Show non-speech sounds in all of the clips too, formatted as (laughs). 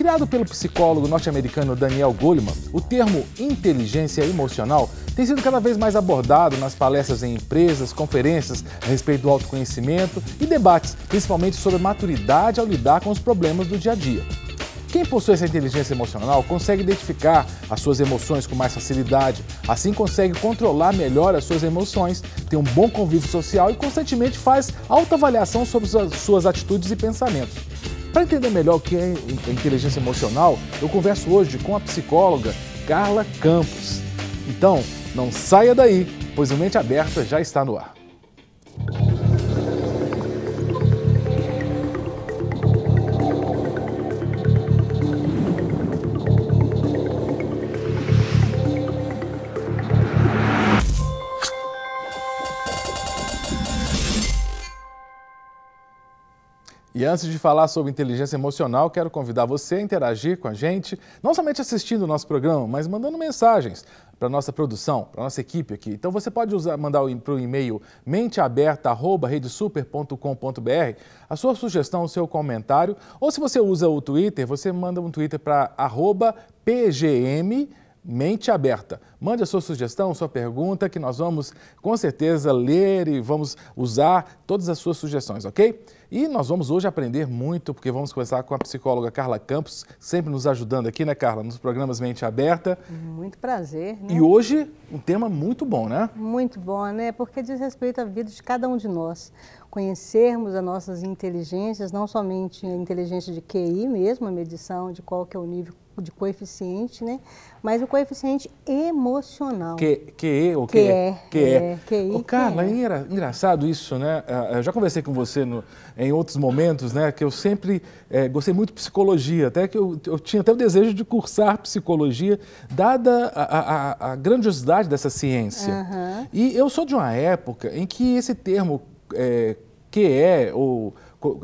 Criado pelo psicólogo norte-americano Daniel Goleman, o termo inteligência emocional tem sido cada vez mais abordado nas palestras em empresas, conferências a respeito do autoconhecimento e debates, principalmente sobre maturidade ao lidar com os problemas do dia a dia. Quem possui essa inteligência emocional consegue identificar as suas emoções com mais facilidade, assim consegue controlar melhor as suas emoções, tem um bom convívio social e constantemente faz autoavaliação sobre suas atitudes e pensamentos. Para entender melhor o que é inteligência emocional, eu converso hoje com a psicóloga Carla Campos. Então, não saia daí, pois o Mente Aberta já está no ar. E antes de falar sobre inteligência emocional, quero convidar você a interagir com a gente, não somente assistindo o nosso programa, mas mandando mensagens para nossa produção, para nossa equipe aqui. Então você pode usar, mandar para o e-mail menteaberta@redesuper.com.br a sua sugestão, o seu comentário, ou se você usa o Twitter, você manda um Twitter para @pgm Mente aberta. Mande a sua sugestão, sua pergunta, que nós vamos com certeza ler e vamos usar todas as suas sugestões, ok? E nós vamos hoje aprender muito, porque vamos começar com a psicóloga Carla Campos, sempre nos ajudando aqui, né, Carla, nos programas Mente Aberta. Muito prazer. Né? E hoje um tema muito bom, né? Muito bom, né? Porque diz respeito à vida de cada um de nós conhecermos as nossas inteligências, não somente a inteligência de QI mesmo, a medição de qual que é o nível de coeficiente, né? Mas o coeficiente emocional. Que, que ou que, que é. Que é. é. Ô, Carla, que é. era engraçado isso, né? Ah, eu já conversei com você no, em outros momentos, né? Que eu sempre é, gostei muito de psicologia, até que eu, eu tinha até o desejo de cursar psicologia, dada a, a, a grandiosidade dessa ciência. Uhum. E eu sou de uma época em que esse termo é, QE ou.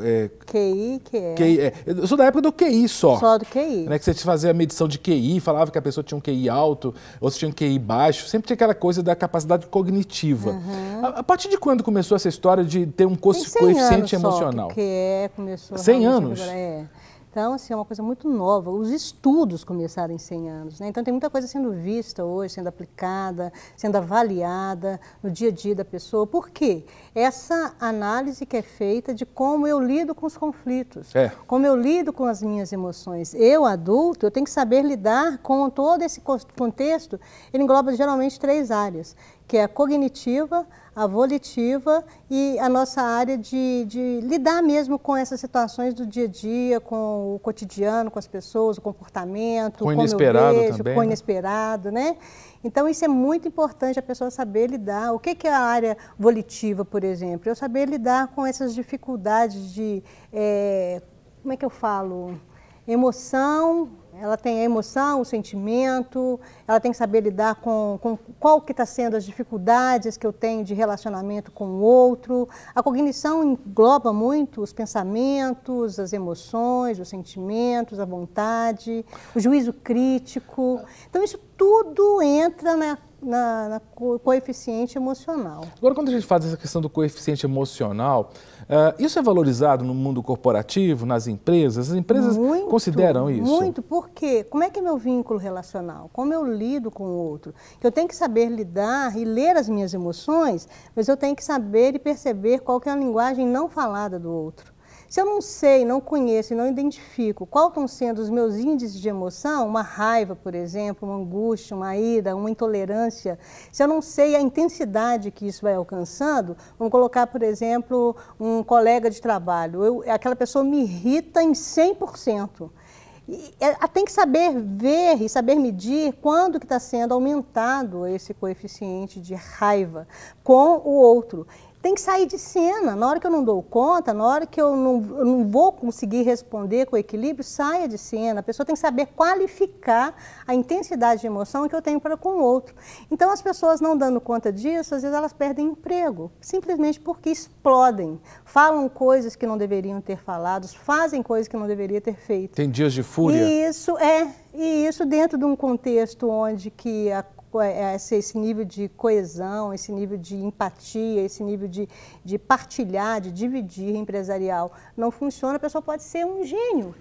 É, QI, QE. QI é. Eu sou da época do QI só. Só do QI. Né, que você fazia a medição de QI, falava que a pessoa tinha um QI alto, ou se tinha um QI baixo. Sempre tinha aquela coisa da capacidade cognitiva. Uhum. A, a, partir de quando começou essa história de ter um coeficiente emocional? Só que QE começou. 100 anos? Agora, é. Então, assim, é uma coisa muito nova. Os estudos começaram em 100 anos, né? Então, tem muita coisa sendo vista hoje, sendo aplicada, sendo avaliada no dia a dia da pessoa. Por quê? Essa análise que é feita de como eu lido com os conflitos, é. como eu lido com as minhas emoções. Eu, adulto, eu tenho que saber lidar com todo esse contexto. Ele engloba geralmente três áreas, que é a cognitiva, a volitiva e a nossa área de, de, lidar mesmo com essas situações do dia a dia, com o cotidiano, com as pessoas, o comportamento, com o inesperado vejo, também, com o né? inesperado, né? né? Então isso é muito importante a pessoa saber lidar. O que, que é a área volitiva, por exemplo? Eu saber lidar com essas dificuldades de, é, como é que eu falo, emoção ela tem a emoção, o sentimento, ela tem que saber lidar com, com qual que está sendo as dificuldades que eu tenho de relacionamento com o outro. A cognição engloba muito os pensamentos, as emoções, os sentimentos, a vontade, o juízo crítico. Então isso tudo entra na na, na coeficiente emocional. Agora, quando a gente faz essa questão do coeficiente emocional, uh, isso é valorizado no mundo corporativo, nas empresas? As empresas muito, consideram isso? Muito, porque como é que é meu vínculo relacional? Como eu lido com o outro? Eu tenho que saber lidar e ler as minhas emoções, mas eu tenho que saber e perceber qual que é a linguagem não falada do outro. Se eu não sei, não conheço e não identifico qual estão sendo os meus índices de emoção, uma raiva, por exemplo, uma angústia, uma ira, uma intolerância, se eu não sei a intensidade que isso vai alcançando, vamos colocar, por exemplo, um colega de trabalho, eu, aquela pessoa me irrita em 100%. E é, tem que saber ver e saber medir quando que está sendo aumentado esse coeficiente de raiva com o outro tem que sair de cena. Na hora que eu não dou conta, na hora que eu não, eu não vou conseguir responder com equilíbrio, saia de cena. A pessoa tem que saber qualificar a intensidade de emoção que eu tenho para com o outro. Então, as pessoas não dando conta disso, às vezes elas perdem emprego, simplesmente porque explodem, falam coisas que não deveriam ter falado, fazem coisas que não deveria ter feito. Tem dias de fúria. E isso é, e isso dentro de um contexto onde que a é, esse nível de coesão, esse nível de empatia, esse nível de, de partilhar, de dividir empresarial não funciona, a pessoa pode ser um gênio.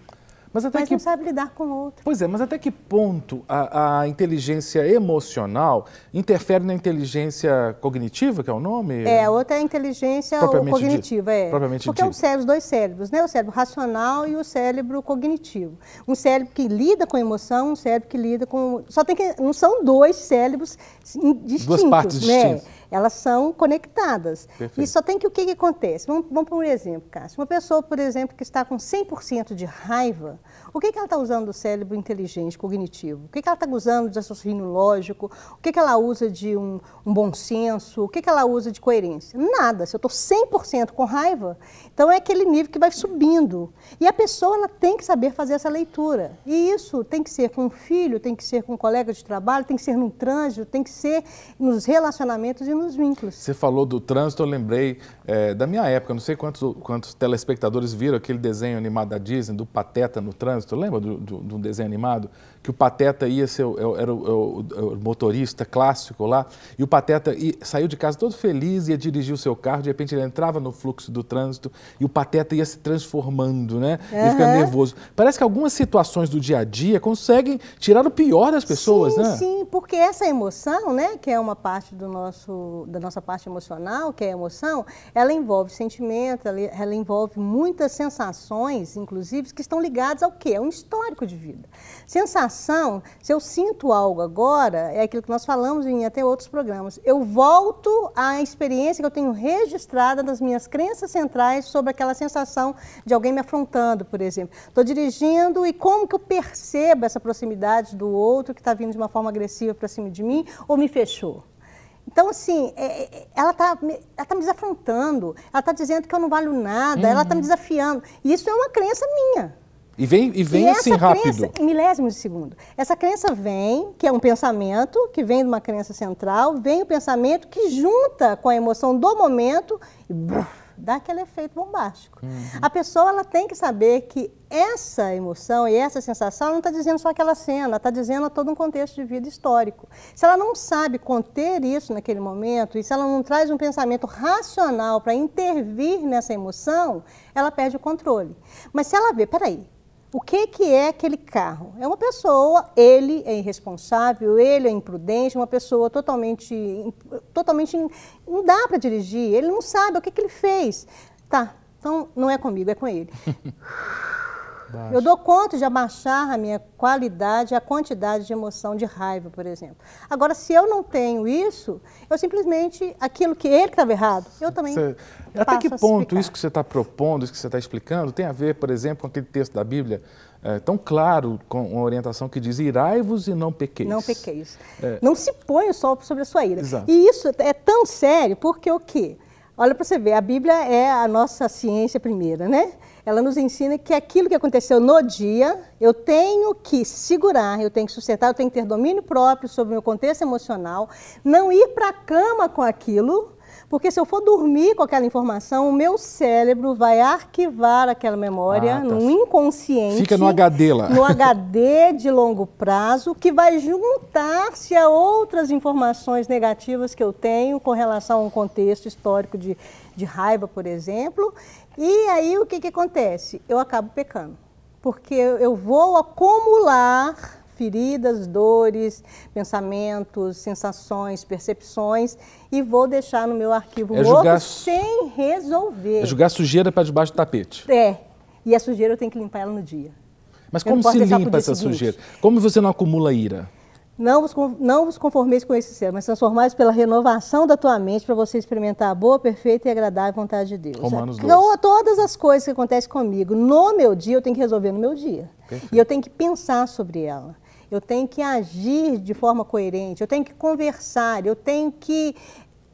Mas, até mas que... não sabe lidar com o outro. Pois é, mas até que ponto a, a, inteligência emocional interfere na inteligência cognitiva, que é o nome? É, a outra é a inteligência cognitiva, dito. é. Propriamente Porque dito. É um os dois cérebros, né? O cérebro racional e o cérebro cognitivo. Um cérebro que lida com emoção, um cérebro que lida com... Só tem que... Não são dois cérebros distintos, Duas partes né? distintas. Elas são conectadas. Perfeito. E só tem que o que, que acontece? Vamos, vamos um exemplo, Cássio. Uma pessoa, por exemplo, que está com 100% de raiva, por que, que ela está usando o cérebro inteligente, cognitivo? O que, que ela está usando de raciocínio lógico? O que, que ela usa de um, um bom senso? O que, que ela usa de coerência? Nada. Se eu estou 100% com raiva, então é aquele nível que vai subindo. E a pessoa ela tem que saber fazer essa leitura. E isso tem que ser com o filho, tem que ser com um colega de trabalho, tem que ser no trânsito, tem que ser nos relacionamentos e nos vínculos. Você falou do trânsito, eu lembrei é, da minha época, não sei quantos, quantos telespectadores viram aquele desenho animado da Disney, do Pateta no trânsito tu lembra de do, do desenho animado que o Pateta ia ser é era é é o, motorista clássico lá, e o Pateta ia, saiu de casa todo feliz, ia dirigir o seu carro, de repente ele entrava no fluxo do trânsito e o Pateta ia se transformando, né? Uhum. Ele fica nervoso. Parece que algumas situações do dia a dia conseguem tirar o pior das pessoas, sim, né? Sim, porque essa emoção, né, que é uma parte do nosso, da nossa parte emocional, que é a emoção, ela envolve sentimento, ela, ela envolve muitas sensações, inclusive, que estão ligadas ao quê? É um histórico de vida. Sensações se eu sinto algo agora, é aquilo que nós falamos em até outros programas, eu volto à experiência que eu tenho registrada nas minhas crenças centrais sobre aquela sensação de alguém me afrontando, por exemplo. Estou dirigindo e como que eu percebo essa proximidade do outro que está vindo de uma forma agressiva para cima de mim ou me fechou? Então, assim, é, é, é, ela está ela tá me desafrontando, ela está dizendo que eu não valho nada, tá uhum. ela está me desafiando. E isso é uma crença minha. E vem, e vem e assim crença, rápido. Milésimos de segundo. Essa crença vem, que é um pensamento, que vem de uma crença central, vem o pensamento que junta com a emoção do momento e bruf, dá aquele efeito bombástico. Uhum. A pessoa ela tem que saber que essa emoção e essa sensação não está dizendo só aquela cena, está dizendo todo um contexto de vida histórico. Se ela não sabe conter isso naquele momento, e se ela não traz um pensamento racional para intervir nessa emoção, ela perde o controle. Mas se ela vê, peraí, o que, que é aquele carro? É uma pessoa, ele é irresponsável, ele é imprudente, uma pessoa totalmente, totalmente não dá para dirigir, ele não sabe o que, que ele fez. Tá, então não é comigo, é com ele. (laughs) Baixo. Eu dou conta de abaixar a minha qualidade, a quantidade de emoção de raiva, por exemplo. Agora, se eu não tenho isso, eu simplesmente, aquilo que ele estava errado, eu também. Até que ponto isso que você está propondo, isso que você está explicando, tem a ver, por exemplo, com aquele texto da Bíblia é, tão claro, com uma orientação que diz: irai-vos e não pequeis. Não pequeis. É. Não se põe o sol sobre a sua ira. Exato. E isso é tão sério porque o quê? Olha para você ver, a Bíblia é a nossa ciência primeira, né? ela nos ensina que aquilo que aconteceu no dia, eu tenho que segurar, eu tenho que sustentar, eu tenho que ter domínio próprio sobre o meu contexto emocional, não ir para a cama com aquilo porque se eu for dormir com aquela informação, o meu cérebro vai arquivar aquela memória ah, tá. no inconsciente. Fica no HD lá. No HD de longo prazo, que vai juntar-se a outras informações negativas que eu tenho com relação a um contexto histórico de, de raiva, por exemplo. E aí o que, que acontece? Eu acabo pecando. Porque eu vou acumular feridas, dores, pensamentos, sensações, percepções e vou deixar no meu arquivo é morto sem resolver. É jogar sujeira para debaixo do tapete. É. E a sujeira eu tenho que limpar ela no dia. Mas como se limpa essa seguinte. sujeira? Como você não acumula ira? Não vos, não vos conformeis com esse ser, mas transformais pela renovação da tua mente para você experimentar a boa, perfeita e agradável vontade de Deus. Romanos 12. Então, todas as coisas que acontecem comigo, no meu dia, eu tenho que resolver no meu dia. Perfeito. E eu tenho que pensar sobre ela eu tenho que agir de forma coerente, eu tenho que conversar, eu tenho que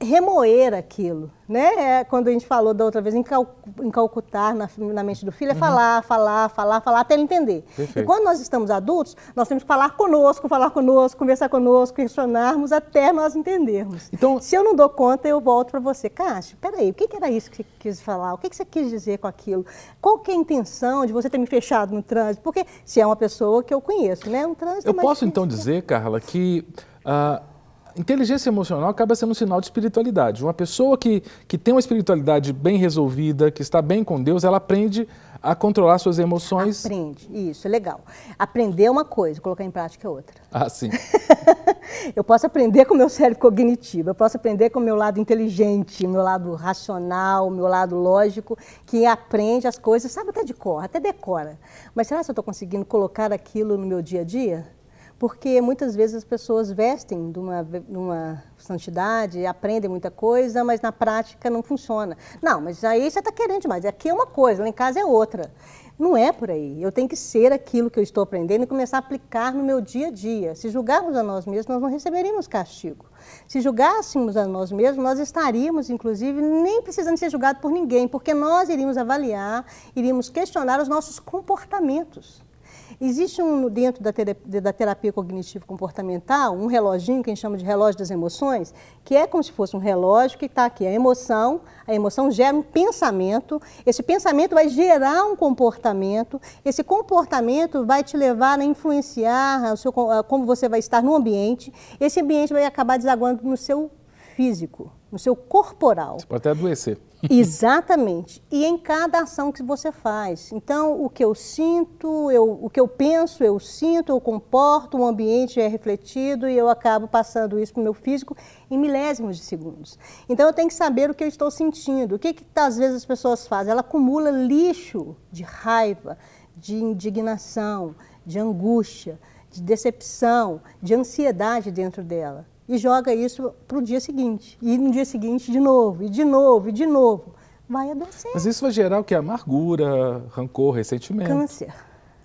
remoer aquilo, né? É quando a gente falou da outra vez, incalcutar na, na mente do filho, é uhum. falar, falar, falar, falar, até ele entender. Perfeito. E quando nós estamos adultos, nós temos que falar conosco, falar conosco, conversar conosco, questionarmos até nós entendermos. Então, Se eu não dou conta, eu volto para você. Cássio, peraí, o que, era isso que você quis falar? O que, você quis dizer com aquilo? Qual que é a intenção de você ter me fechado no trânsito? Porque se é uma pessoa que eu conheço, né? Um trânsito... Eu é posso, então, né? dizer, Carla, que... Uh, inteligência emocional acaba sendo um sinal de espiritualidade. Uma pessoa que, que tem uma espiritualidade bem resolvida, que está bem com Deus, ela aprende a controlar suas emoções. Aprende, isso, é legal. Aprender é uma coisa, colocar em prática é outra. Ah, sim. (laughs) eu posso aprender com o meu cérebro cognitivo, eu posso aprender com o meu lado inteligente, meu lado racional, meu lado lógico, que aprende as coisas, sabe até de cor, até decora. Mas será que eu estou conseguindo colocar aquilo no meu dia a dia? porque muitas vezes as pessoas vestem de uma, de uma santidade, aprendem muita coisa, mas na prática não funciona. Não, mas aí você está querendo demais. Aqui é uma coisa, lá em casa é outra. Não é por aí. Eu tenho que ser aquilo que eu estou aprendendo e começar a aplicar no meu dia a dia. Se julgarmos a nós mesmos, nós não receberíamos castigo. Se julgássemos a nós mesmos, nós estaríamos, inclusive, nem precisando ser julgado por ninguém, porque nós iríamos avaliar, iríamos questionar os nossos comportamentos. Existe um, dentro da terapia, da terapia cognitivo-comportamental, um reloginho que a gente chama de relógio das emoções, que é como se fosse um relógio que está aqui, a emoção, a emoção gera um pensamento, esse pensamento vai gerar um comportamento, esse comportamento vai te levar a influenciar o seu, como você vai estar no ambiente, esse ambiente vai acabar desaguando no seu físico, no seu corporal. Você pode até adoecer. (laughs) Exatamente. E em cada ação que você faz. Então, o que eu sinto, eu, o que eu penso, eu sinto, eu comporto, o ambiente é refletido e eu acabo passando isso para o meu físico em milésimos de segundos. Então, eu tenho que saber o que eu estou sentindo. O que, que às vezes as pessoas fazem? Ela acumula lixo de raiva, de indignação, de angústia, de decepção, de ansiedade dentro dela e joga isso para o dia seguinte. E no dia seguinte, de novo, e de novo, e de novo. Vai adoecendo. Mas isso vai gerar o que? Amargura, rancor, ressentimento. Câncer.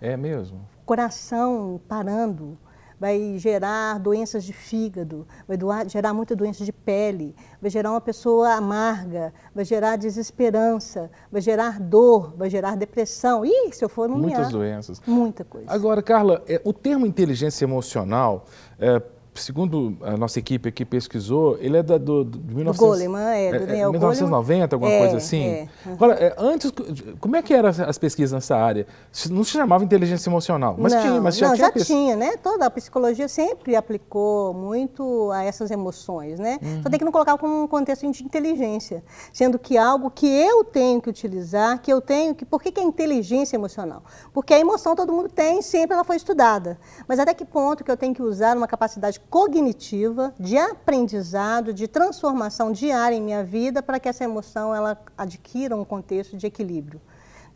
É mesmo? Coração parando. Vai gerar doenças de fígado, vai doar, gerar muita doença de pele, vai gerar uma pessoa amarga, vai gerar desesperança, vai gerar dor, vai gerar depressão. Ih, se eu for nomear... Muitas doenças. Muita coisa. Agora, Carla, é, o termo inteligência emocional, é, segundo a nossa equipe que pesquisou, ele é da, do, do, de Goleman, é, é, do é, 1990, alguma é, coisa assim. É. Agora, é, antes, como é que eram as pesquisas nessa área? Não se chamava inteligência emocional, mas não, tinha, mas já não, tinha. Já pes... tinha, né? Toda a psicologia sempre aplicou muito a essas emoções, né? Uhum. Só tem que não colocar como um contexto de inteligência, sendo que algo que eu tenho que utilizar, que eu tenho que... Por que, que é inteligência emocional? Porque a emoção todo mundo tem, sempre ela foi estudada. Mas até que ponto que eu tenho que usar uma capacidade cognitiva, de aprendizado, de transformação diária em minha vida para que essa emoção ela adquira um contexto de equilíbrio.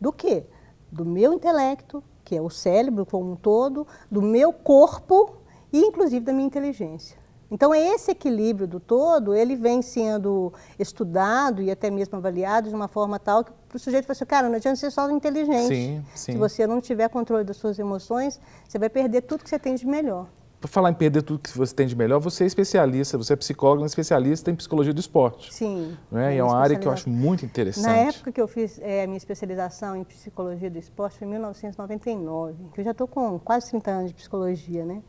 Do que? Do meu intelecto, que é o cérebro como um todo, do meu corpo e inclusive da minha inteligência. Então é esse equilíbrio do todo, ele vem sendo estudado e até mesmo avaliado de uma forma tal que o sujeito fala assim, cara, não adianta ser só inteligente. Sim, sim. Se você não tiver controle das suas emoções, você vai perder tudo que você tem de melhor. Para falar em perder tudo que você tem de melhor, você é especialista, você é psicóloga, é especialista em psicologia do esporte. Sim. Né? E é uma área que eu acho muito interessante. Na época que eu fiz é, a minha especialização em psicologia do esporte, foi em 1999, que eu já estou com quase 30 anos de psicologia, né?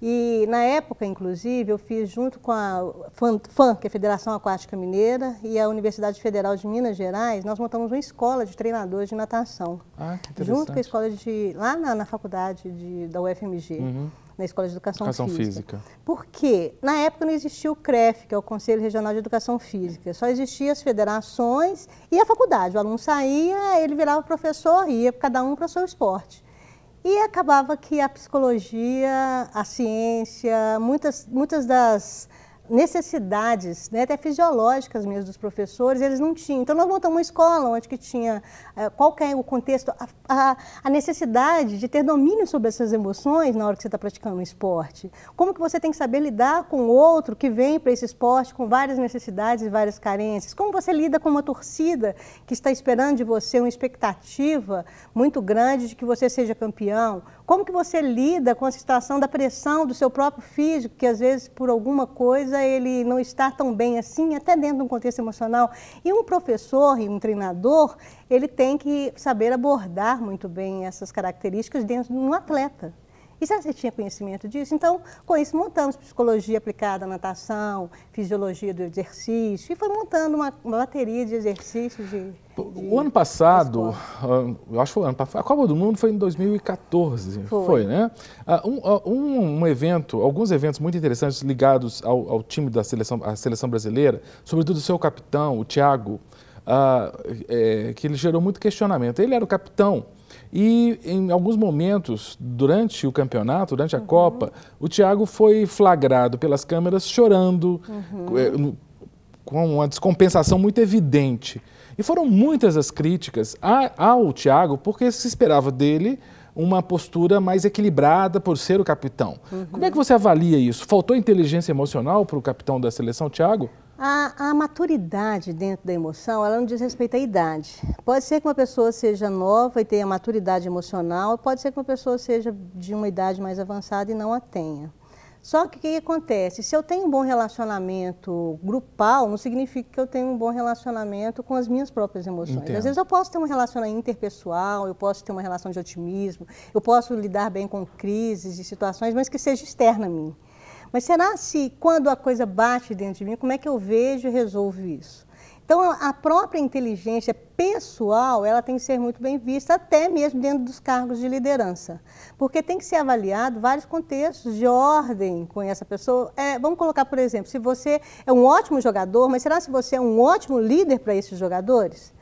E na época, inclusive, eu fiz junto com a FAM, que é a Federação Aquática Mineira, e a Universidade Federal de Minas Gerais, nós montamos uma escola de treinadores de natação. Ah, que interessante. Junto com a escola de. lá na, na faculdade de, da UFMG. Uhum na Escola de Educação, Educação Física. Física. Porque na época não existia o CREF, que é o Conselho Regional de Educação Física, só existiam as federações e a faculdade. O aluno saía, ele virava professor, ia cada um para o seu esporte. E acabava que a psicologia, a ciência, muitas, muitas das necessidades, né, até fisiológicas mesmo dos professores, eles não tinham. Então, nós montamos uma escola onde que tinha, uh, qual que é o contexto, a, a, a, necessidade de ter domínio sobre essas emoções na hora que você está praticando um esporte. Como que você tem que saber lidar com o outro que vem para esse esporte com várias necessidades e várias carências. Como você lida com uma torcida que está esperando de você uma expectativa muito grande de que você seja campeão. Como que você lida com a situação da pressão do seu próprio físico, que às vezes por alguma coisa ele não está tão bem assim, até dentro de um contexto emocional? E um professor e um treinador, ele tem que saber abordar muito bem essas características dentro de um atleta. E já se tinha conhecimento disso, então com isso montamos psicologia aplicada à natação, fisiologia do exercício, e foi montando uma, uma bateria de exercícios de, de. o ano passado, ah, eu acho que foi o ano passado, a Copa do Mundo foi em 2014, foi, foi né? Ah, ah, um, um, evento, alguns eventos muito interessantes ligados ao, ao time da seleção, à seleção brasileira, sobretudo o seu capitão, o Thiago, uh, é, que ele gerou muito questionamento. Ele era o capitão, e em alguns momentos, durante o campeonato, durante a uhum. Copa, o Thiago foi flagrado pelas câmeras chorando, eh, uhum. com uma descompensação muito evidente. E foram muitas as críticas ao Thiago, porque se esperava dele uma postura mais equilibrada por ser o capitão. Uhum. Como é que uhum. você avalia isso? Faltou inteligência emocional para o capitão da seleção, Thiago? A, a, maturidade dentro da emoção, ela não diz respeito à idade. Pode ser que uma pessoa seja nova e tenha maturidade emocional, pode ser que uma pessoa seja de uma idade mais avançada e não a tenha. Só que o que, que acontece? Se eu tenho um bom relacionamento grupal, não significa que eu tenho um bom relacionamento com as minhas próprias emoções. Entendo. Às vezes eu posso ter um relacionamento interpessoal, eu posso ter uma relação de otimismo, eu posso lidar bem com crises e situações, mas que seja externa a mim. Mas será se quando a coisa bate dentro de mim, como é que eu vejo e resolvo isso? Então, a própria inteligência pessoal, ela tem que ser muito bem vista, até mesmo dentro dos cargos de liderança. Porque tem que ser avaliado vários contextos de ordem com essa pessoa. É, vamos colocar, por exemplo, se você é um ótimo jogador, mas será se você é um ótimo líder para esses jogadores?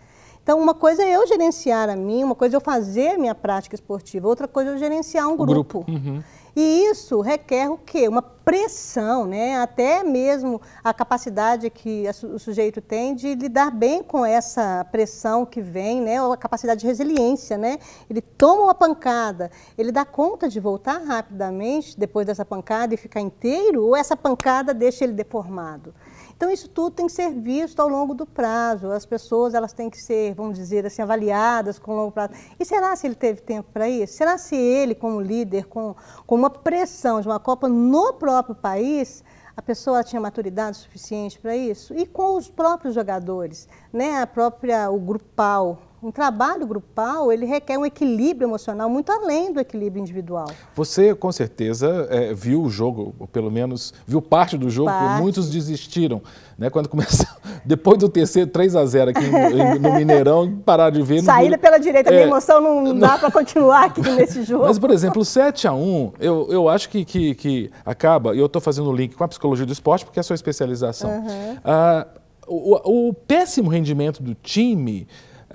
Então, uma coisa é eu gerenciar a mim, uma coisa é eu fazer minha prática esportiva, outra coisa é eu gerenciar um grupo. grupo. Uhum. E isso requer o quê? Uma pressão, né? até mesmo a capacidade que o sujeito tem de lidar bem com essa pressão que vem, né? ou a capacidade de resiliência. Né? Ele toma uma pancada, ele dá conta de voltar rapidamente depois dessa pancada e ficar inteiro, ou essa pancada deixa ele deformado? Então isso tudo tem que ser visto ao longo do prazo. As pessoas elas têm que ser, vamos dizer assim, avaliadas com longo prazo. E será se ele teve tempo para isso? Será se ele, como líder, com, com uma pressão de uma Copa no próprio país, a pessoa tinha maturidade suficiente para isso? E com os próprios jogadores, né? A própria o grupal, um trabalho grupal ele requer um equilíbrio emocional muito além do equilíbrio individual. Você com certeza é, viu o jogo, ou pelo menos viu parte do jogo, parte. muitos desistiram, né? Quando começou, (laughs) depois do terceiro 3 a 0 aqui no, no Mineirão, pararam de ver. Saída pela direita, é, emoção não, não dá para continuar aqui (laughs) nesse jogo. Mas por exemplo, 7 a 1, eu, eu acho que que, que acaba. E eu estou fazendo o link com a psicologia do esporte porque é a sua especialização. Uhum. Ah, o, o, péssimo rendimento do time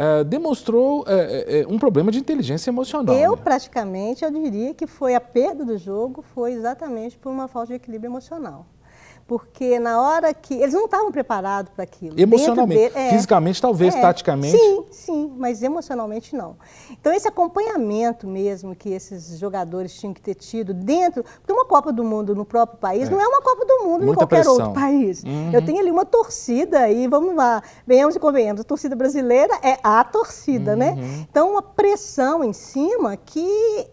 é, demonstrou uh, uh, um problema de inteligência emocional. Eu, né? praticamente, eu diria que foi a perda do jogo, foi exatamente por uma falta de equilíbrio emocional porque na hora que. Eles não estavam preparados para aquilo. Emocionalmente. é, Fisicamente, talvez, é, taticamente. Sim, sim, mas emocionalmente não. Então, esse acompanhamento mesmo que esses jogadores tinham que ter tido dentro. Porque uma Copa do Mundo no próprio país é. não é uma Copa do Mundo Muita em qualquer pressão. outro país. Uhum. Eu tenho ali uma torcida, e vamos lá, venhamos e convenhamos, a torcida brasileira é a torcida, né? uhum. né? Então, uma pressão em cima que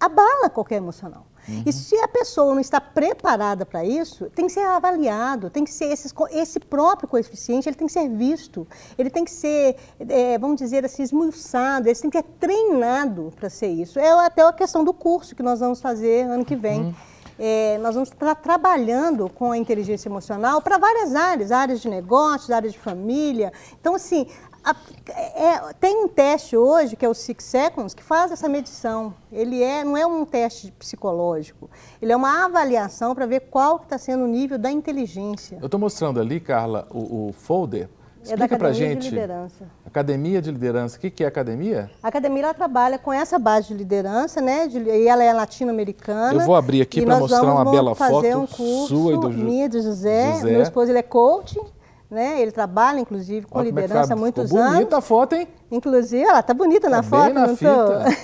abala qualquer emocional. Uhum. E se a pessoa não está preparada para isso, tem que ser avaliado, tem que ser esses, esse próprio coeficiente, ele tem que ser visto, ele tem que ser, é, vamos dizer assim, esmulsado, ele tem que ser treinado para ser isso. É até a questão do curso que nós vamos fazer ano que vem. Uhum. É, nós vamos estar trabalhando com a inteligência emocional para várias áreas, áreas de negócios, áreas de família. Então, assim, a, é, tem um teste hoje, que é o Six Seconds, que faz essa medição. Ele é, não é um teste psicológico, ele é uma avaliação para ver qual está sendo o nível da inteligência. Eu estou mostrando ali, Carla, o, o folder. É Explica é para gente. academia De liderança. Academia de liderança. O que, que é academia? A academia ela trabalha com essa base de liderança, né? De, e ela é latino-americana. Eu vou abrir aqui para mostrar uma bela foto. um curso sua e do minha do José. José. Meu esposo ele é coaching. Né? Ele trabalha, inclusive, com Olha é liderança há muitos bonita anos. bonita a foto, hein? Inclusive, ela tá bonita tá na foto, na não tô...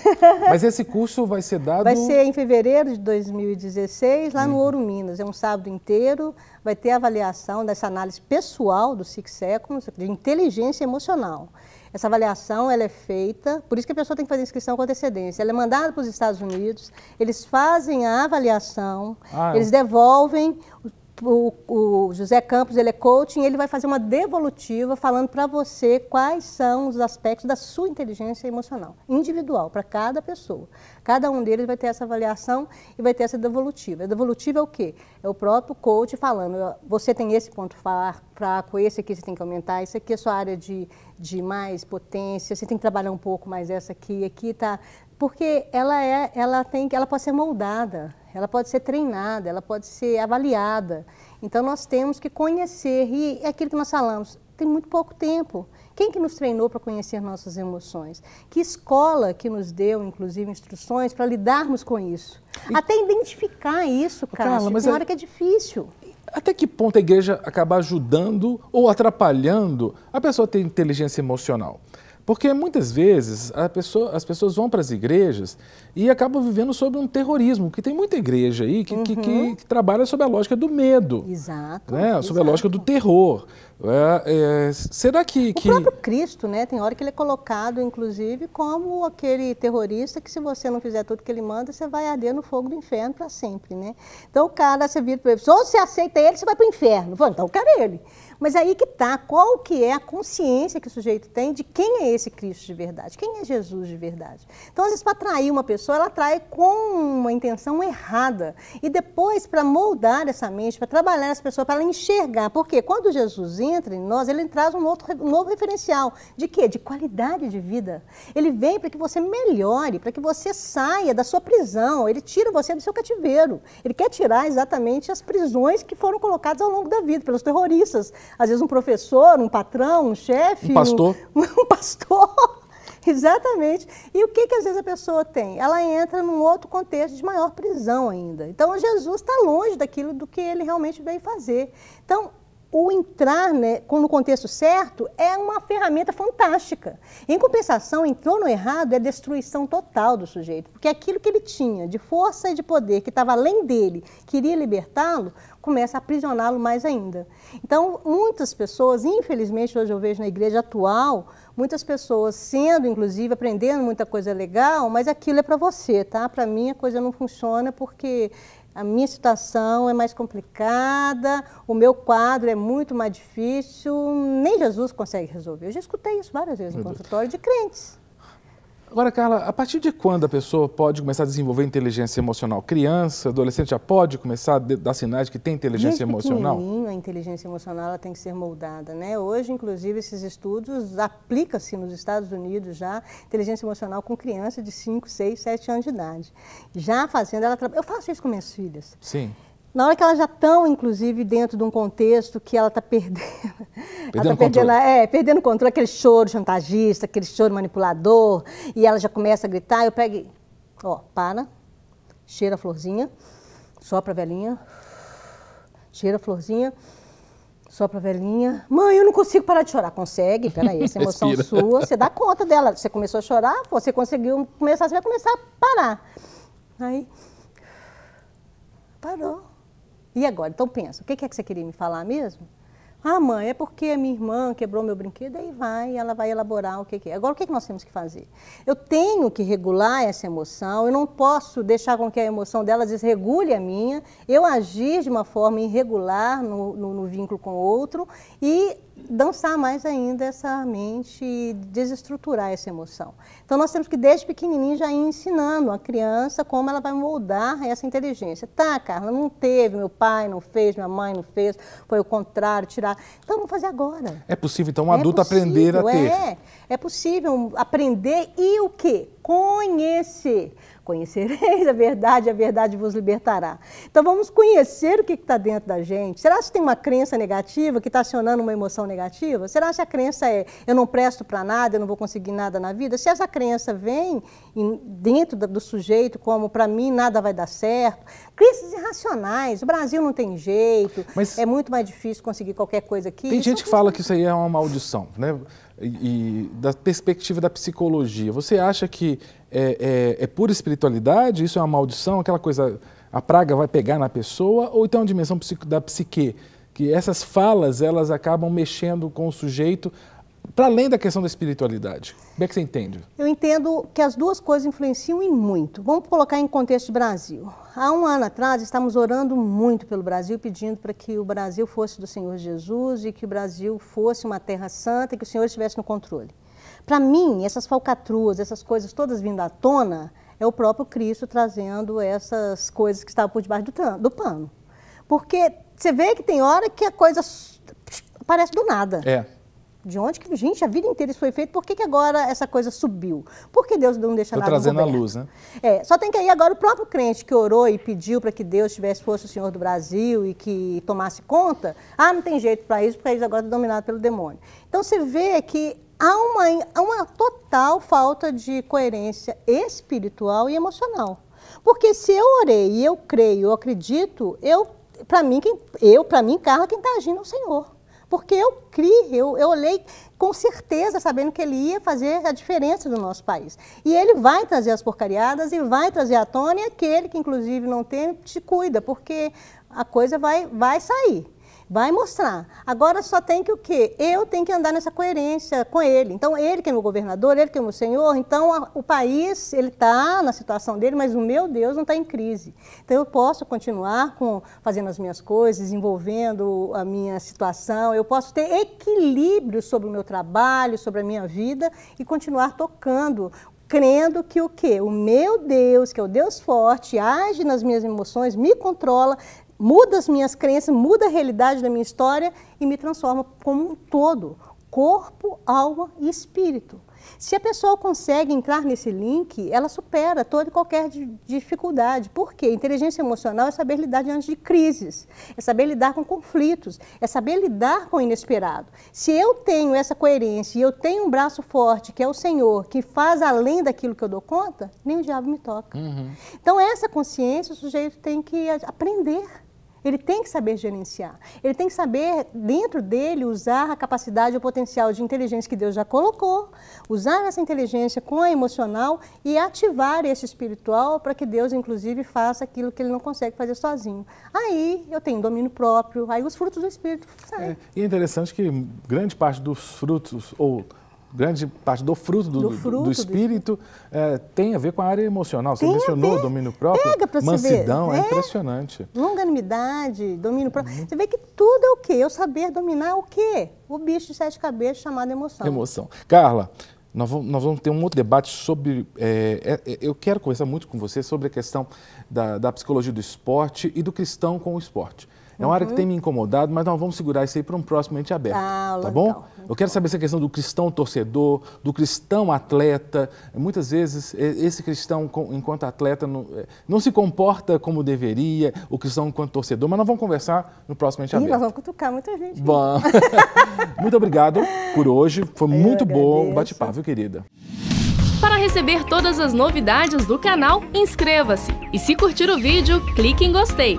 (laughs) Mas esse curso vai ser dado... Vai ser em fevereiro de 2016, lá no uhum. Ouro Minas. É um sábado inteiro, vai ter avaliação dessa análise pessoal do Six Seconds, de inteligência emocional. Essa avaliação ela é feita, por isso que a pessoa tem que fazer inscrição com antecedência. Ela é mandada para os Estados Unidos, eles fazem a avaliação, ah, é eles devolvem o, o, José Campos, ele é coaching, ele vai fazer uma devolutiva falando para você quais são os aspectos da sua inteligência emocional, individual, para cada pessoa. Cada um deles vai ter essa avaliação e vai ter essa devolutiva. A devolutiva é o quê? É o próprio coach falando, você tem esse ponto fraco, esse aqui você tem que aumentar, esse aqui é sua área de, de mais potência, você tem que trabalhar um pouco mais essa aqui, aqui tá... Porque ela, é, ela, tem, ela pode ser moldada, ela pode ser treinada, ela pode ser avaliada. Então nós temos que conhecer e é aquilo que nós falamos, tem muito pouco tempo. Quem que nos treinou para conhecer nossas emoções? Que escola que nos deu, inclusive, instruções para lidarmos com isso? E... Até identificar isso, cara, tem é hora que é difícil. Até que ponto a igreja acaba ajudando ou atrapalhando a pessoa ter inteligência emocional? Porque muitas vezes pessoa, as pessoas vão para as igrejas e acabam vivendo sobre um terrorismo, que tem muita igreja aí que, uhum. que, que, que uhum. trabalha sobre a lógica do medo. Exato. Né? Sobre a lógica do terror. É, é, será que. O próprio Cristo, né? Tem hora que ele é colocado, inclusive, como aquele terrorista que se você não fizer tudo que ele manda, você vai arder no fogo do inferno para sempre, né? Então o cara, você vira para ele, ou você aceita ele, você vai para o inferno. Então o cara é ele. Mas aí que está, qual que é a consciência que o sujeito tem de quem é esse Cristo de verdade, quem é Jesus de verdade. Então, às vezes, para atrair uma pessoa, ela atrai com uma intenção errada. E depois, para moldar essa mente, para trabalhar essa pessoa, para ela enxergar. Porque quando Jesus entra em nós, ele traz um, outro, um novo referencial. De quê? De qualidade de vida. Ele vem para que você melhore, para que você saia da sua prisão. Ele tira você do seu cativeiro. Ele quer tirar exatamente as prisões que foram colocadas ao longo da vida pelos terroristas, às vezes um professor, um patrão, um chefe. Um pastor. Um, (laughs) um pastor. (laughs) Exatamente. E o que, que às vezes a pessoa tem? Ela entra num outro contexto de maior prisão ainda. Então Jesus está longe daquilo do que ele realmente veio fazer. Então o entrar né, no contexto certo é uma ferramenta fantástica. Em compensação, entrou no errado é destruição total do sujeito, porque aquilo que ele tinha de força e de poder que estava além dele, queria libertá-lo, começa a aprisioná-lo mais ainda. Então, muitas pessoas, infelizmente, hoje eu vejo na igreja atual, muitas pessoas sendo, inclusive, aprendendo muita coisa legal, mas aquilo é para você, tá? Para mim a coisa não funciona porque a minha situação é mais complicada, o meu quadro é muito mais difícil, nem Jesus consegue resolver. Eu já escutei isso várias vezes em consultório de crentes. Agora, Carla, a partir de quando a pessoa pode começar a desenvolver inteligência emocional? Criança, adolescente já pode começar a dar sinais de que tem inteligência Desde emocional? A inteligência emocional ela tem que ser moldada, né? Hoje, inclusive, esses estudos aplica-se nos Estados Unidos já inteligência emocional com criança de 5, 6, 7 anos de idade. Já fazendo ela eu faço isso com minhas filhas. Sim na hora que elas já estão, inclusive, dentro de um contexto que ela está perdendo. Perdendo (laughs) ela tá perdendo, controle. É, perdendo controle, aquele choro chantagista, aquele choro manipulador, e ela já começa a gritar, eu pego. Ó, para, cheira a florzinha, sopra a velhinha, cheira a florzinha, sopra a velhinha. Mãe, eu não consigo parar de chorar. Consegue, peraí, essa (laughs) emoção sua, você dá conta dela. Você começou a chorar, você conseguiu começar, você vai começar a parar. Aí, parou e agora? Então pensa, o que é que você queria me falar mesmo? Ah, mãe, é porque a minha irmã quebrou meu brinquedo, aí vai, ela vai elaborar o que, é. Agora, o que, que nós temos que fazer? Eu tenho que regular essa emoção, eu não posso deixar com que a emoção dela desregule a minha, eu agir de uma forma irregular no, no, no vínculo com o outro e dançar mais ainda essa mente e desestruturar essa emoção. Então nós temos que desde pequenininho já ir ensinando a criança como ela vai moldar essa inteligência. Tá, Carla, não teve, meu pai não fez, minha mãe não fez, foi o contrário, tirar. Então vamos fazer agora. É possível então um é adulto possível, aprender a ter. É, é possível aprender e o quê? conhecer. Conhecereis (laughs) a verdade, a verdade vos libertará. Então vamos conhecer o que está dentro da gente. Será que tem uma crença negativa que está acionando uma emoção negativa? Será que a crença é eu não presto para nada, eu não vou conseguir nada na vida? Se essa crença vem dentro do sujeito como para mim nada vai dar certo, crenças irracionais, o Brasil não tem jeito, Mas é muito mais difícil conseguir qualquer coisa aqui. Tem gente é que fala que isso aí é uma maldição, né? e, da perspectiva da psicologia, você acha que é, é, é pura espiritualidade? Isso é uma maldição? Aquela coisa, a praga vai pegar na pessoa? Ou então uma dimensão da psique? que essas falas elas acabam mexendo com o sujeito para além da questão da espiritualidade? Como é que você entende? Eu entendo que as duas coisas influenciam e muito. Vamos colocar em contexto Brasil. Há um ano atrás, estávamos orando muito pelo Brasil, pedindo para que o Brasil fosse do Senhor Jesus e que o Brasil fosse uma terra santa e que o Senhor estivesse no controle. Para mim, essas falcatruas, essas coisas todas vindo à tona, é o próprio Cristo trazendo essas coisas que estavam por debaixo do, do pano. Porque você vê que tem hora que a coisa aparece do nada. É de onde que, gente, a vida inteira isso foi feito, por que, que agora essa coisa subiu? Por que Deus não deixa Tô nada trazendo a luz, né? É, só tem que aí agora o próprio crente que orou e pediu para que Deus tivesse fosse o Senhor do Brasil e que tomasse conta, ah, não tem jeito para isso, porque eles agora estão dominados pelo demônio. Então você vê que há uma, uma total falta de coerência espiritual e emocional. Porque se eu orei e eu creio, eu acredito, eu, para mim, quem, eu, para mim, Carla, quem está agindo é o Senhor porque eu criei, eu, eu olhei com certeza sabendo que ele ia fazer a diferença no nosso país. E ele vai trazer as porcariadas e vai trazer à tona aquele que inclusive não tem, te cuida, porque a coisa vai, vai sair. Vai mostrar. Agora só tem que o quê? Eu tenho que andar nessa coerência com ele. Então, ele que é meu governador, ele que é meu senhor. Então, a, o país, ele está na situação dele, mas o meu Deus não está em crise. Então, eu posso continuar com, fazendo as minhas coisas, envolvendo a minha situação. Eu posso ter equilíbrio sobre o meu trabalho, sobre a minha vida e continuar tocando crendo que o que o meu Deus, que é o Deus forte, age nas minhas emoções, me controla, muda as minhas crenças, muda a realidade da minha história e me transforma como um todo, corpo, alma e espírito. Se a pessoa consegue entrar nesse link, ela supera toda e qualquer dificuldade. Por quê? Inteligência emocional é saber lidar diante de crises, é saber lidar com conflitos, é saber lidar com o inesperado. Se eu tenho essa coerência e eu tenho um braço forte, que é o Senhor, que faz além daquilo que eu dou conta, nem o diabo me toca. Uhum. Então, essa consciência o sujeito tem que aprender ele tem que saber gerenciar. Ele tem que saber, dentro dele, usar a capacidade, o potencial de inteligência que Deus já colocou, usar essa inteligência com a emocional e ativar esse espiritual para que Deus, inclusive, faça aquilo que ele não consegue fazer sozinho. Aí eu tenho domínio próprio, aí os frutos do espírito saem. É, e é interessante que grande parte dos frutos, ou grande parte do fruto do, do, fruto, do espírito do... É, tem a ver com a área emocional. Você tem mencionou o domínio próprio, Pega mansidão, é, é impressionante. Longanimidade, domínio próprio. Uhum. Você vê que tudo é o quê? Eu saber dominar é o quê? O bicho de sete cabeças chamado emoção. Emoção. Carla, nós vamos, nós vamos ter um outro debate sobre... É, é, é eu quero conversar muito com você sobre a questão da, da psicologia do esporte e do cristão com o esporte. É uma área que uhum. tem me incomodado, mas nós vamos segurar isso aí para um próximo ente aberto. Ah, tá bom? Legal. Eu quero saber essa questão do cristão torcedor, do cristão atleta. Muitas vezes esse cristão, enquanto atleta, não, eh, não se comporta como deveria, o cristão enquanto torcedor, mas nós vamos conversar no próximo ente Ih, aberto. Nós vamos cutucar muita gente. Bom. (laughs) muito obrigado por hoje. Foi Eu muito agradeço. bom o bate-papo, querida? Para receber todas as novidades do canal, inscreva-se. E se curtir o vídeo, clique em gostei.